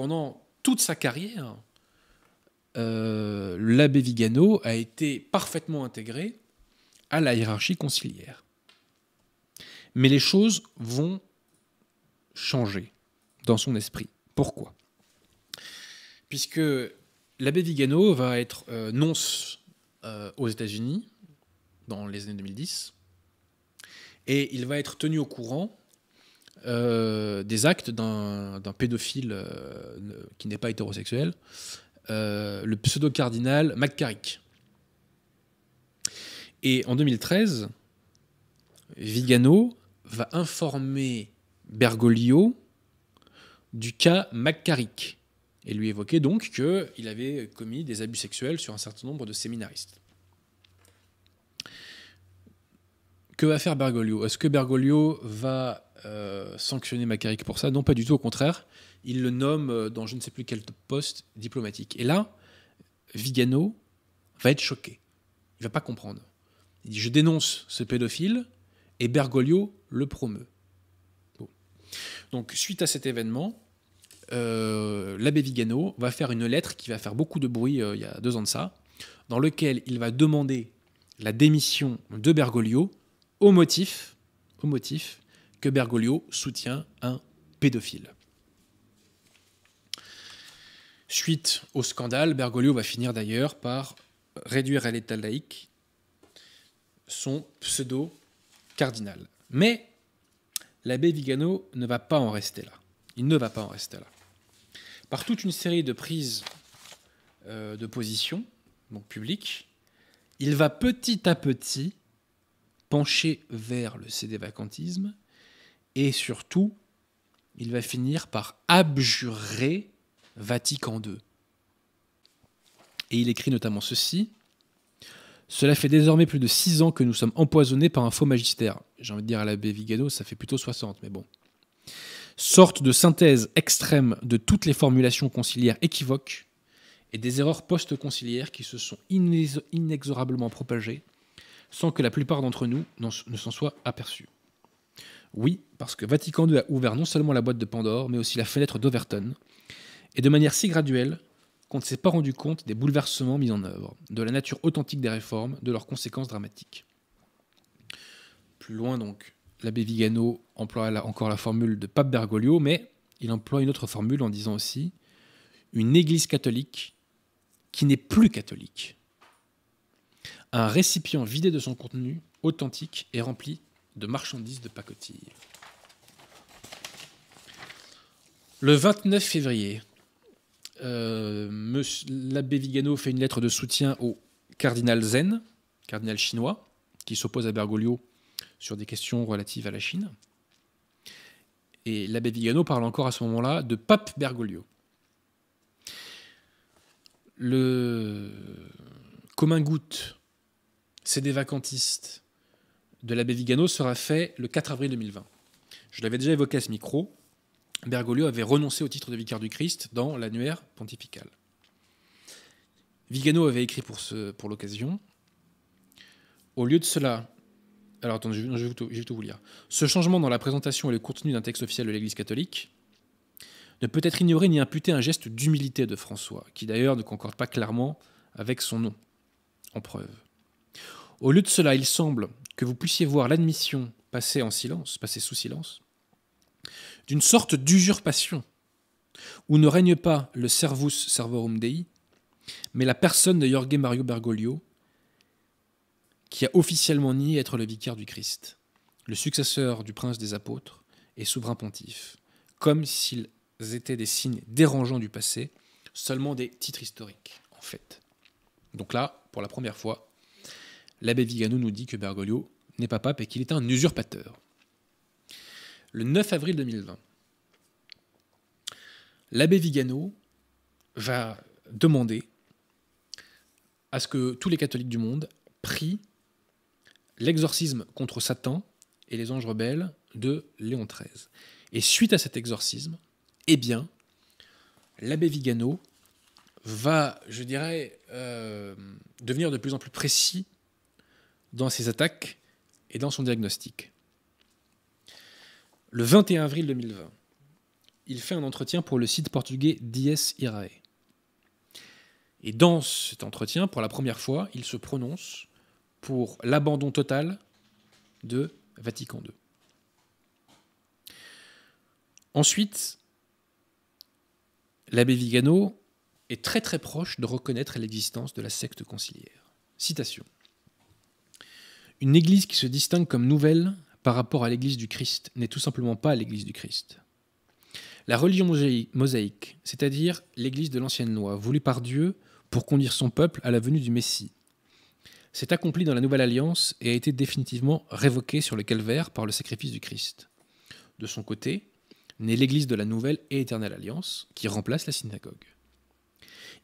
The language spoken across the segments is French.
pendant toute sa carrière, euh, l'abbé Vigano a été parfaitement intégré à la hiérarchie conciliaire. Mais les choses vont changer dans son esprit. Pourquoi Puisque l'abbé Vigano va être euh, nonce euh, aux États-Unis dans les années 2010, et il va être tenu au courant euh, des actes d'un pédophile euh, qui n'est pas hétérosexuel, euh, le pseudo-cardinal McCarrick. Et en 2013, Vigano va informer Bergoglio du cas McCarrick et lui évoquer donc qu'il avait commis des abus sexuels sur un certain nombre de séminaristes. Que va faire Bergoglio Est-ce que Bergoglio va euh, sanctionner Macaric pour ça. Non, pas du tout, au contraire. Il le nomme euh, dans je ne sais plus quel poste diplomatique. Et là, Vigano va être choqué. Il va pas comprendre. Il dit Je dénonce ce pédophile et Bergoglio le promeut. Donc, suite à cet événement, euh, l'abbé Vigano va faire une lettre qui va faire beaucoup de bruit il y a deux ans de ça, dans laquelle il va demander la démission de Bergoglio au motif, au motif que Bergoglio soutient un pédophile. Suite au scandale, Bergoglio va finir d'ailleurs par réduire à l'état laïque son pseudo-cardinal. Mais l'abbé Vigano ne va pas en rester là. Il ne va pas en rester là. Par toute une série de prises euh, de position, donc publiques, il va petit à petit pencher vers le cédévacantisme vacantisme et surtout, il va finir par abjurer Vatican II. Et il écrit notamment ceci. Cela fait désormais plus de six ans que nous sommes empoisonnés par un faux magistère. J'ai envie de dire à l'abbé Vigado, ça fait plutôt 60, mais bon. Sorte de synthèse extrême de toutes les formulations conciliaires équivoques et des erreurs post-conciliaires qui se sont inexorablement propagées sans que la plupart d'entre nous ne s'en soient aperçus. Oui, parce que Vatican II a ouvert non seulement la boîte de Pandore, mais aussi la fenêtre d'Overton, et de manière si graduelle qu'on ne s'est pas rendu compte des bouleversements mis en œuvre, de la nature authentique des réformes, de leurs conséquences dramatiques. Plus loin donc, l'abbé Vigano emploie encore la formule de pape Bergoglio, mais il emploie une autre formule en disant aussi une Église catholique qui n'est plus catholique. Un récipient vidé de son contenu authentique et rempli de marchandises de pacotille. Le 29 février, euh, l'abbé Vigano fait une lettre de soutien au cardinal Zen, cardinal chinois, qui s'oppose à Bergoglio sur des questions relatives à la Chine. Et l'abbé Vigano parle encore à ce moment-là de pape Bergoglio. Le commun goutte, c'est des vacantistes de l'abbé Vigano sera fait le 4 avril 2020. Je l'avais déjà évoqué à ce micro, Bergoglio avait renoncé au titre de vicaire du Christ dans l'annuaire pontifical. Vigano avait écrit pour, ce, pour l'occasion. Au lieu de cela, alors attendez, je, tout, je, vais tout, vous lire. Ce changement dans la présentation et le contenu d'un texte officiel de l'Église catholique ne peut être ignoré ni imputé un geste d'humilité de François, qui d'ailleurs ne concorde pas clairement avec son nom, en preuve. Au lieu de cela, il semble que vous puissiez voir l'admission passer en silence, passer sous silence, d'une sorte d'usurpation, où ne règne pas le servus servorum dei, mais la personne de Jorge Mario Bergoglio, qui a officiellement nié être le vicaire du Christ, le successeur du prince des apôtres et souverain pontife, comme s'ils étaient des signes dérangeants du passé, seulement des titres historiques, en fait. Donc là, pour la première fois, l'abbé Vigano nous dit que Bergoglio n'est pas pape et qu'il est un usurpateur. Le 9 avril 2020, l'abbé Vigano va demander à ce que tous les catholiques du monde prient l'exorcisme contre Satan et les anges rebelles de Léon XIII. Et suite à cet exorcisme, eh bien, l'abbé Vigano va, je dirais, euh, devenir de plus en plus précis dans ses attaques et dans son diagnostic. Le 21 avril 2020, il fait un entretien pour le site portugais Dies Irae. Et dans cet entretien, pour la première fois, il se prononce pour l'abandon total de Vatican II. Ensuite, l'abbé Vigano est très très proche de reconnaître l'existence de la secte conciliaire. Citation. Une église qui se distingue comme nouvelle par rapport à l'église du Christ n'est tout simplement pas l'église du Christ. La religion mosaïque, c'est-à-dire l'église de l'ancienne loi, voulue par Dieu pour conduire son peuple à la venue du Messie, s'est accomplie dans la Nouvelle Alliance et a été définitivement révoquée sur le calvaire par le sacrifice du Christ. De son côté, naît l'église de la Nouvelle et Éternelle Alliance, qui remplace la synagogue.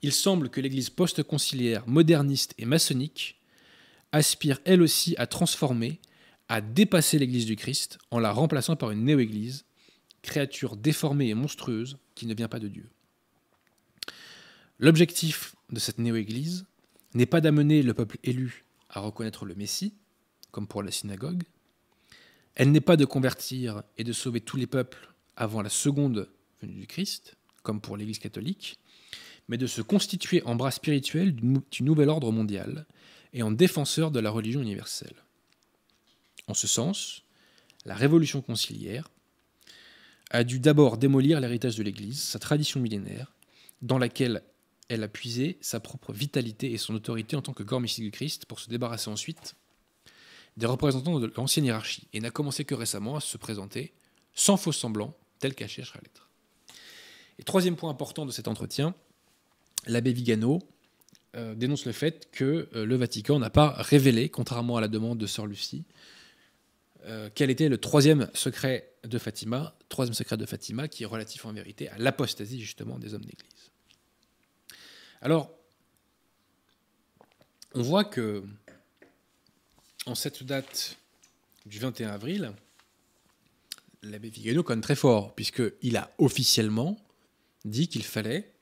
Il semble que l'église post-conciliaire, moderniste et maçonnique aspire elle aussi à transformer, à dépasser l'Église du Christ en la remplaçant par une néo-Église, créature déformée et monstrueuse qui ne vient pas de Dieu. L'objectif de cette néo-Église n'est pas d'amener le peuple élu à reconnaître le Messie, comme pour la synagogue. Elle n'est pas de convertir et de sauver tous les peuples avant la seconde venue du Christ, comme pour l'Église catholique, mais de se constituer en bras spirituel du, du nouvel ordre mondial et en défenseur de la religion universelle. En ce sens, la révolution conciliaire a dû d'abord démolir l'héritage de l'Église, sa tradition millénaire, dans laquelle elle a puisé sa propre vitalité et son autorité en tant que corps mystique du Christ pour se débarrasser ensuite des représentants de l'ancienne hiérarchie et n'a commencé que récemment à se présenter sans faux semblant tel qu'elle cherche à l'être. Et troisième point important de cet entretien, l'abbé Vigano euh, dénonce le fait que euh, le Vatican n'a pas révélé, contrairement à la demande de Sœur Lucie, euh, quel était le troisième secret de Fatima, troisième secret de Fatima qui est relatif en vérité à l'apostasie justement des hommes d'Église. Alors, on voit que en cette date du 21 avril, l'abbé Vigano conne très fort, puisqu'il a officiellement dit qu'il fallait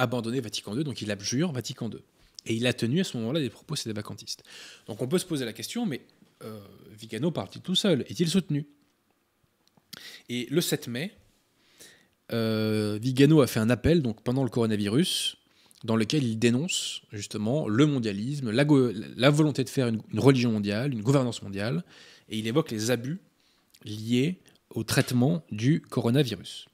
abandonner Vatican II, donc il abjure Vatican II. Et il a tenu à ce moment-là des propos des cédé-vacantistes. Donc on peut se poser la question, mais euh, Vigano il tout seul, est-il soutenu Et le 7 mai, euh, Vigano a fait un appel donc pendant le coronavirus dans lequel il dénonce justement le mondialisme, la, volonté de faire une, religion mondiale, une gouvernance mondiale, et il évoque les abus liés au traitement du coronavirus.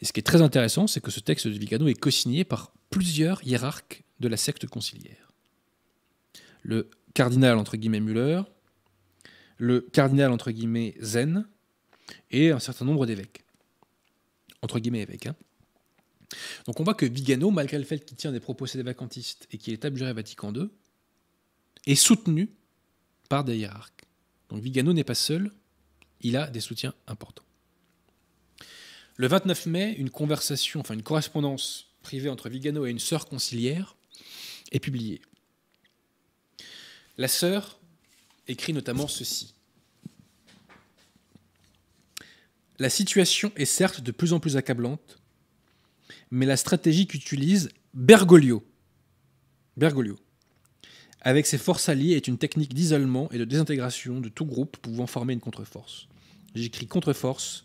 Et ce qui est très intéressant, c'est que ce texte de Vigano est co-signé par plusieurs hiérarques de la secte conciliaire. Le cardinal entre guillemets Müller, le cardinal entre guillemets Zen et un certain nombre d'évêques. Entre guillemets évêques. Hein. Donc on voit que Vigano, malgré le fait qu'il tient des propos sédévacantistes et qu'il est abjuré Vatican II, est soutenu par des hiérarques. Donc Vigano n'est pas seul, il a des soutiens importants. Le 29 mai, une conversation, enfin une correspondance privée entre Vigano et une sœur conciliaire est publiée. La sœur écrit notamment ceci. La situation est certes de plus en plus accablante, mais la stratégie qu'utilise Bergoglio, Bergoglio, avec ses forces alliées, est une technique d'isolement et de désintégration de tout groupe pouvant former une contre-force. J'écris contre-force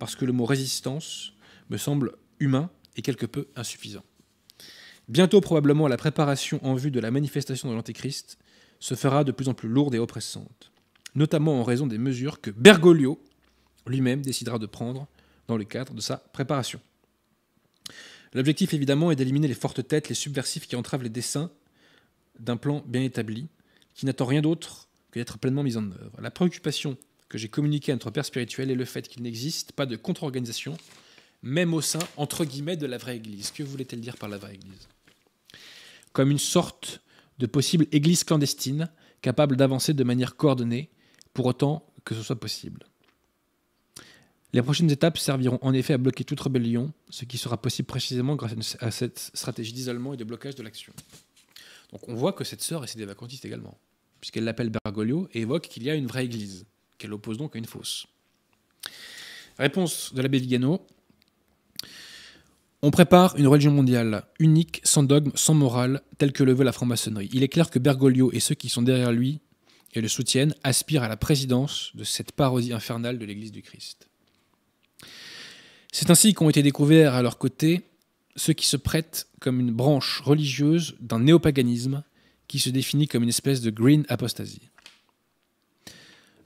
parce que le mot résistance me semble humain et quelque peu insuffisant. Bientôt probablement la préparation en vue de la manifestation de l'Antéchrist se fera de plus en plus lourde et oppressante, notamment en raison des mesures que Bergoglio lui-même décidera de prendre dans le cadre de sa préparation. L'objectif évidemment est d'éliminer les fortes têtes, les subversifs qui entravent les desseins d'un plan bien établi, qui n'attend rien d'autre que d'être pleinement mis en œuvre. La préoccupation que j'ai communiqué à notre Père spirituel est le fait qu'il n'existe pas de contre-organisation, même au sein, entre guillemets, de la vraie Église. Que voulait-elle dire par la vraie Église Comme une sorte de possible Église clandestine, capable d'avancer de manière coordonnée, pour autant que ce soit possible. Les prochaines étapes serviront en effet à bloquer toute rébellion, ce qui sera possible précisément grâce à cette stratégie d'isolement et de blocage de l'action. Donc on voit que cette sœur, est c'est des également, puisqu'elle l'appelle Bergoglio et évoque qu'il y a une vraie église qu'elle oppose donc à une fausse. Réponse de l'abbé Vigano. On prépare une religion mondiale, unique, sans dogme, sans morale, telle que le veut la franc-maçonnerie. Il est clair que Bergoglio et ceux qui sont derrière lui et le soutiennent aspirent à la présidence de cette parodie infernale de l'Église du Christ. C'est ainsi qu'ont été découverts à leur côté ceux qui se prêtent comme une branche religieuse d'un néopaganisme qui se définit comme une espèce de green apostasie.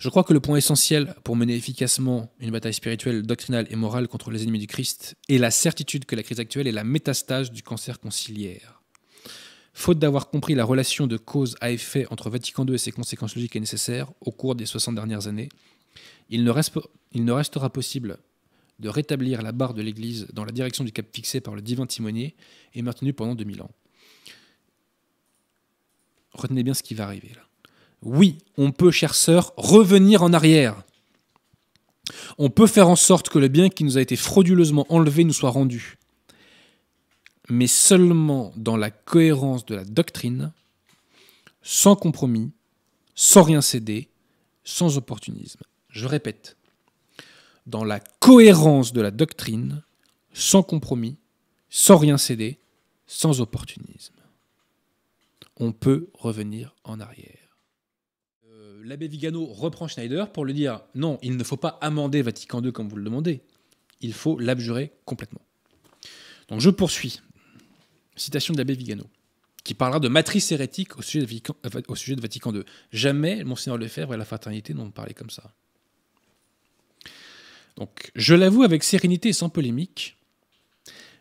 Je crois que le point essentiel pour mener efficacement une bataille spirituelle, doctrinale et morale contre les ennemis du Christ est la certitude que la crise actuelle est la métastase du cancer conciliaire. Faute d'avoir compris la relation de cause à effet entre Vatican II et ses conséquences logiques et nécessaires au cours des 60 dernières années, il ne, restera possible de rétablir la barre de l'Église dans la direction du cap fixé par le divin timonier et maintenu pendant 2000 ans. Retenez bien ce qui va arriver là. Oui, on peut, chère sœur, revenir en arrière. On peut faire en sorte que le bien qui nous a été frauduleusement enlevé nous soit rendu. Mais seulement dans la cohérence de la doctrine, sans compromis, sans rien céder, sans opportunisme. Je répète, dans la cohérence de la doctrine, sans compromis, sans rien céder, sans opportunisme. On peut revenir en arrière l'abbé Vigano reprend Schneider pour lui dire non, il ne faut pas amender Vatican II comme vous le demandez, il faut l'abjurer complètement. Donc je poursuis. Citation de l'abbé Vigano, qui parlera de matrice hérétique au sujet de Vatican, euh, au sujet de Vatican II. Jamais Monseigneur Lefebvre et la fraternité n'ont parlé comme ça. Donc, je l'avoue avec sérénité et sans polémique,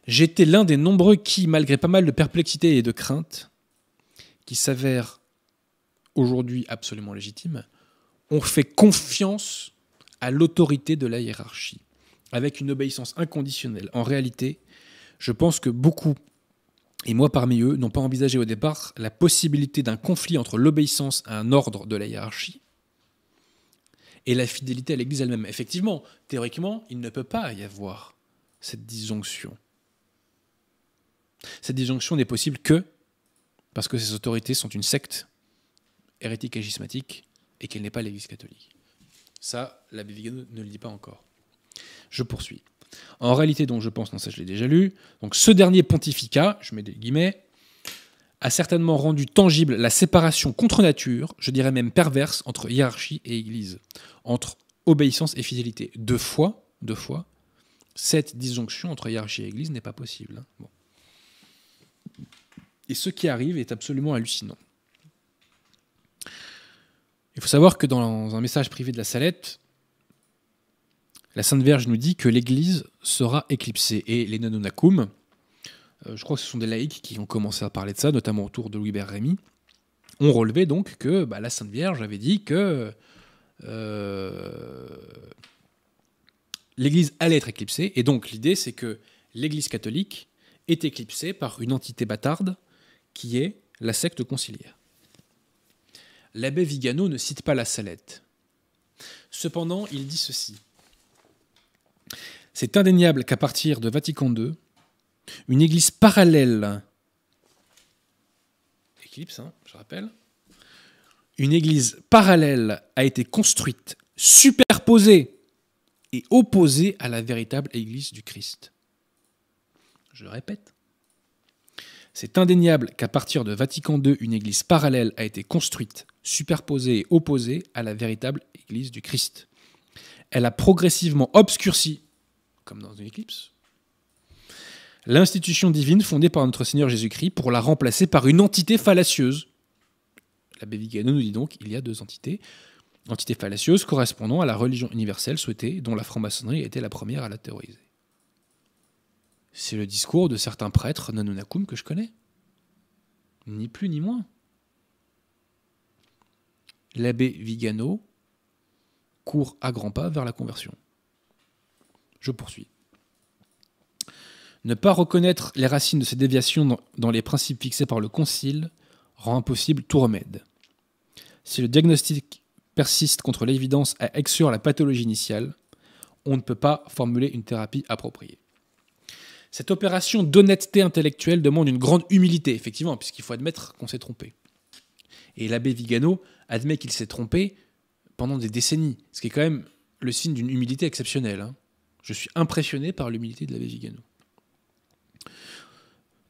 j'étais l'un des nombreux qui, malgré pas mal de perplexité et de crainte, qui s'avèrent aujourd'hui absolument légitime, on fait confiance à l'autorité de la hiérarchie, avec une obéissance inconditionnelle. En réalité, je pense que beaucoup, et moi parmi eux, n'ont pas envisagé au départ la possibilité d'un conflit entre l'obéissance à un ordre de la hiérarchie et la fidélité à l'Église elle-même. Effectivement, théoriquement, il ne peut pas y avoir cette disjonction. Cette disjonction n'est possible que parce que ces autorités sont une secte hérétique et et qu'elle n'est pas l'Église catholique. Ça, la Vigano ne le dit pas encore. Je poursuis. En réalité, donc je pense, non ça je l'ai déjà lu, donc ce dernier pontificat, je mets des guillemets, a certainement rendu tangible la séparation contre nature, je dirais même perverse, entre hiérarchie et Église, entre obéissance et fidélité. Deux fois, deux fois, cette disjonction entre hiérarchie et Église n'est pas possible. Hein. Et ce qui arrive est absolument hallucinant. Il faut savoir que dans un message privé de la Salette, la Sainte Vierge nous dit que l'Église sera éclipsée. Et les nanonacum, euh, je crois que ce sont des laïcs qui ont commencé à parler de ça, notamment autour de Louis-Bert Rémy, ont relevé donc que bah, la Sainte Vierge avait dit que euh, l'Église allait être éclipsée. Et donc l'idée, c'est que l'Église catholique est éclipsée par une entité bâtarde qui est la secte conciliaire l'abbé Vigano ne cite pas la salette. Cependant, il dit ceci. C'est indéniable qu'à partir de Vatican II, une église parallèle, éclipse, hein, je rappelle, une église parallèle a été construite, superposée et opposée à la véritable église du Christ. Je répète, c'est indéniable qu'à partir de Vatican II, une église parallèle a été construite, superposée et opposée à la véritable église du Christ. Elle a progressivement obscurci, comme dans une éclipse, l'institution divine fondée par notre Seigneur Jésus-Christ pour la remplacer par une entité fallacieuse. L'abbé Vigano nous dit donc il y a deux entités. Entité fallacieuse correspondant à la religion universelle souhaitée, dont la franc-maçonnerie était la première à la théoriser. C'est le discours de certains prêtres nanonakum que je connais. Ni plus ni moins. L'abbé Vigano court à grands pas vers la conversion. Je poursuis. Ne pas reconnaître les racines de ces déviations dans les principes fixés par le Concile rend impossible tout remède. Si le diagnostic persiste contre l'évidence à exclure la pathologie initiale, on ne peut pas formuler une thérapie appropriée. Cette opération d'honnêteté intellectuelle demande une grande humilité, effectivement, puisqu'il faut admettre qu'on s'est trompé. Et l'abbé Vigano admet qu'il s'est trompé pendant des décennies, ce qui est quand même le signe d'une humilité exceptionnelle. Hein. Je suis impressionné par l'humilité de l'abbé Vigano.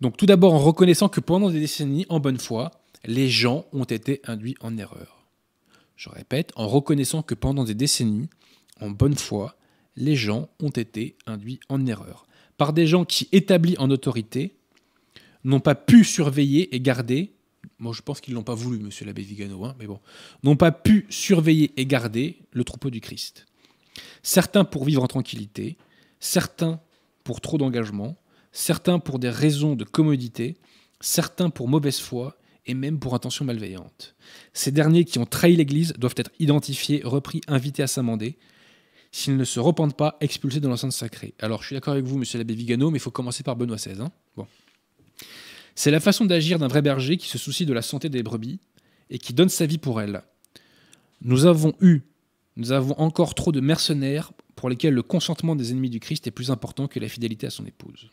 Donc tout d'abord en reconnaissant que pendant des décennies, en bonne foi, les gens ont été induits en erreur. Je répète, en reconnaissant que pendant des décennies, en bonne foi, les gens ont été induits en erreur par des gens qui, établis en autorité, n'ont pas pu surveiller et garder, moi je pense qu'ils l'ont pas voulu, monsieur l'abbé Vigano, hein, mais bon, n'ont pas pu surveiller et garder le troupeau du Christ. Certains pour vivre en tranquillité, certains pour trop d'engagement, certains pour des raisons de commodité, certains pour mauvaise foi et même pour intention malveillante. Ces derniers qui ont trahi l'Église doivent être identifiés, repris, invités à s'amender, s'ils ne se repentent pas, expulsés de l'enceinte sacrée. Alors, je suis d'accord avec vous, monsieur l'abbé Vigano, mais il faut commencer par Benoît XVI. Hein. bon. C'est la façon d'agir d'un vrai berger qui se soucie de la santé des brebis et qui donne sa vie pour elles. Nous avons eu, nous avons encore trop de mercenaires pour lesquels le consentement des ennemis du Christ est plus important que la fidélité à son épouse.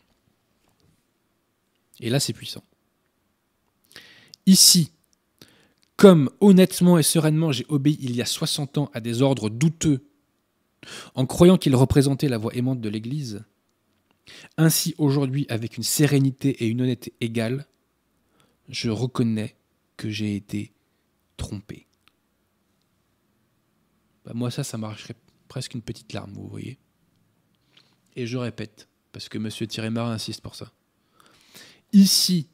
Et là, c'est puissant. Ici, comme honnêtement et sereinement j'ai obéi il y a 60 ans à des ordres douteux en croyant qu'il représentait la voix aimante de l'Église. Ainsi, aujourd'hui, avec une sérénité et une honnêteté égales, je reconnais que j'ai été trompé. Bah, moi, ça, ça marcherait presque une petite larme, vous voyez. Et je répète, parce que M. Thierry insiste pour ça. Ici,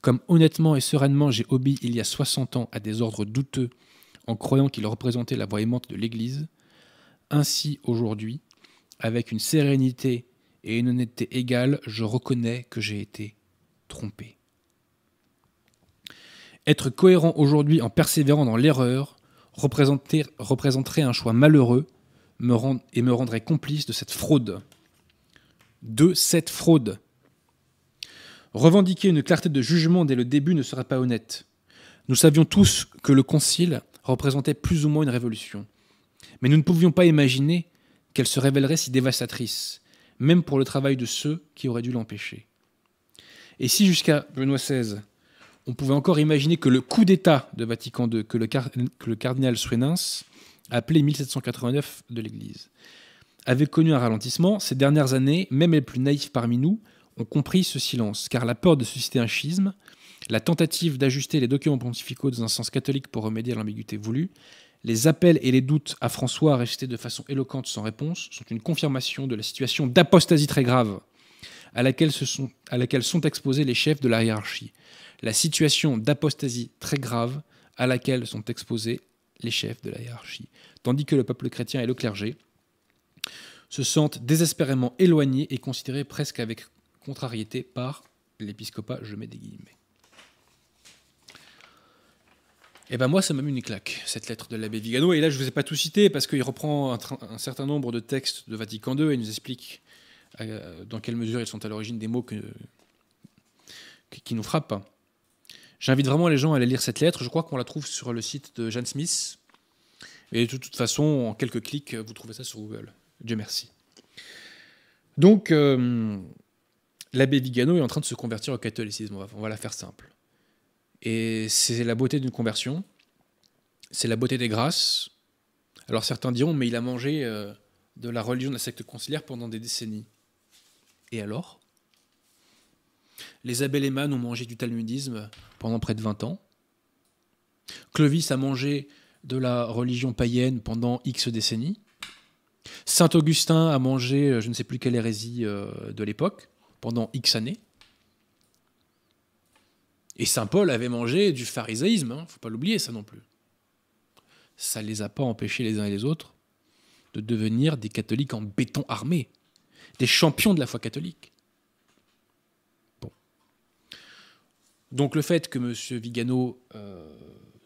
comme honnêtement et sereinement j'ai obéi il y a 60 ans à des ordres douteux en croyant qu'il représentait la voix aimante de l'Église, ainsi aujourd'hui, avec une sérénité et une honnêteté égales, je reconnais que j'ai été trompé. Être cohérent aujourd'hui en persévérant dans l'erreur représenterait un choix malheureux et me rendrait complice de cette fraude. De cette fraude. Revendiquer une clarté de jugement dès le début ne serait pas honnête. Nous savions tous que le Concile représentait plus ou moins une révolution mais nous ne pouvions pas imaginer qu'elle se révélerait si dévastatrice, même pour le travail de ceux qui auraient dû l'empêcher. Et si jusqu'à Benoît XVI, on pouvait encore imaginer que le coup d'État de Vatican II, que le, cardinal Swenens appelé 1789 de l'Église, avait connu un ralentissement, ces dernières années, même les plus naïfs parmi nous ont compris ce silence, car la peur de susciter un schisme, la tentative d'ajuster les documents pontificaux dans un sens catholique pour remédier à l'ambiguïté voulue, les appels et les doutes à François restés de façon éloquente sans réponse sont une confirmation de la situation d'apostasie très grave à laquelle, sont, à laquelle sont exposés les chefs de la hiérarchie. La situation d'apostasie très grave à laquelle sont exposés les chefs de la hiérarchie. Tandis que le peuple chrétien et le clergé se sentent désespérément éloignés et considérés presque avec contrariété par l'épiscopat, je mets des guillemets. Et eh ben moi, ça m'a mis une claque, cette lettre de l'abbé Vigano. Et là, je ne vous ai pas tout cité parce qu'il reprend un, certain nombre de textes de Vatican II et nous explique euh, dans quelle mesure ils sont à l'origine des mots qui nous frappent. J'invite vraiment les gens à aller lire cette lettre. Je crois qu'on la trouve sur le site de Jeanne Smith. Et de toute façon, en quelques clics, vous trouvez ça sur Google. Dieu merci. Donc, euh, l'abbé Vigano est en train de se convertir au catholicisme. on va la faire simple. Et c'est la beauté d'une conversion, c'est la beauté des grâces. Alors certains diront, mais il a mangé euh, de la religion de la secte conciliaire pendant des décennies. Et alors Les Abélémanes ont mangé du talmudisme pendant près de 20 ans. Clovis a mangé de la religion païenne pendant X décennies. Saint Augustin a mangé euh, je ne sais plus quelle hérésie euh, de l'époque pendant X années. Et saint Paul avait mangé du pharisaïsme, ne hein, faut pas l'oublier ça non plus. Ça ne les a pas empêchés les uns et les autres de devenir des catholiques en béton armé, des champions de la foi catholique. Bon. Donc le fait que M. Vigano euh,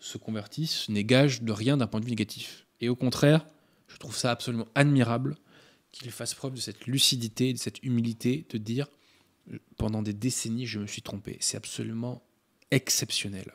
se convertisse n'égage de rien d'un point de vue négatif. Et au contraire, je trouve ça absolument admirable qu'il fasse preuve de cette lucidité, de cette humilité, de dire pendant des décennies je me suis trompé. C'est absolument exceptionnel.